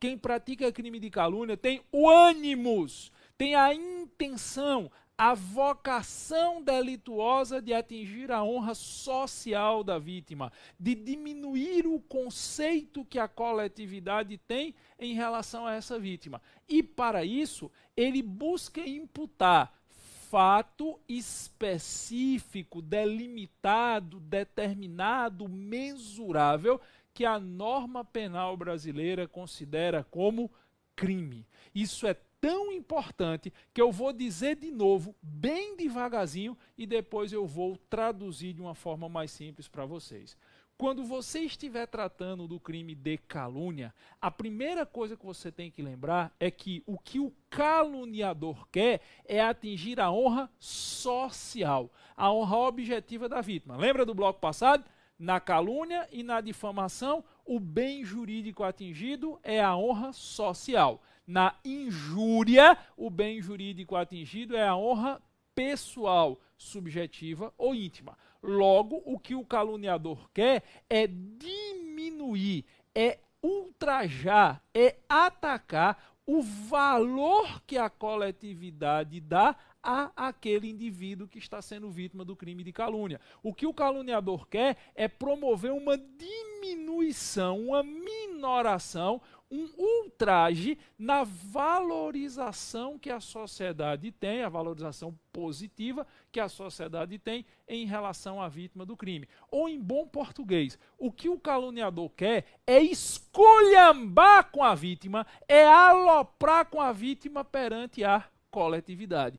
Quem pratica é crime de calúnia tem o ânimos, tem a intenção, a vocação delituosa de atingir a honra social da vítima, de diminuir o conceito que a coletividade tem em relação a essa vítima. E para isso, ele busca imputar fato específico, delimitado, determinado, mensurável que a norma penal brasileira considera como crime. Isso é tão importante que eu vou dizer de novo, bem devagarzinho, e depois eu vou traduzir de uma forma mais simples para vocês. Quando você estiver tratando do crime de calúnia, a primeira coisa que você tem que lembrar é que o que o caluniador quer é atingir a honra social, a honra objetiva da vítima. Lembra do bloco passado? na calúnia e na difamação, o bem jurídico atingido é a honra social. Na injúria, o bem jurídico atingido é a honra pessoal, subjetiva ou íntima. Logo, o que o caluniador quer é diminuir, é ultrajar, é atacar o valor que a coletividade dá a aquele indivíduo que está sendo vítima do crime de calúnia. O que o caluniador quer é promover uma diminuição diminuição, uma minoração, um ultraje na valorização que a sociedade tem, a valorização positiva que a sociedade tem em relação à vítima do crime. Ou em bom português, o que o caluniador quer é esculhambar com a vítima, é aloprar com a vítima perante a coletividade.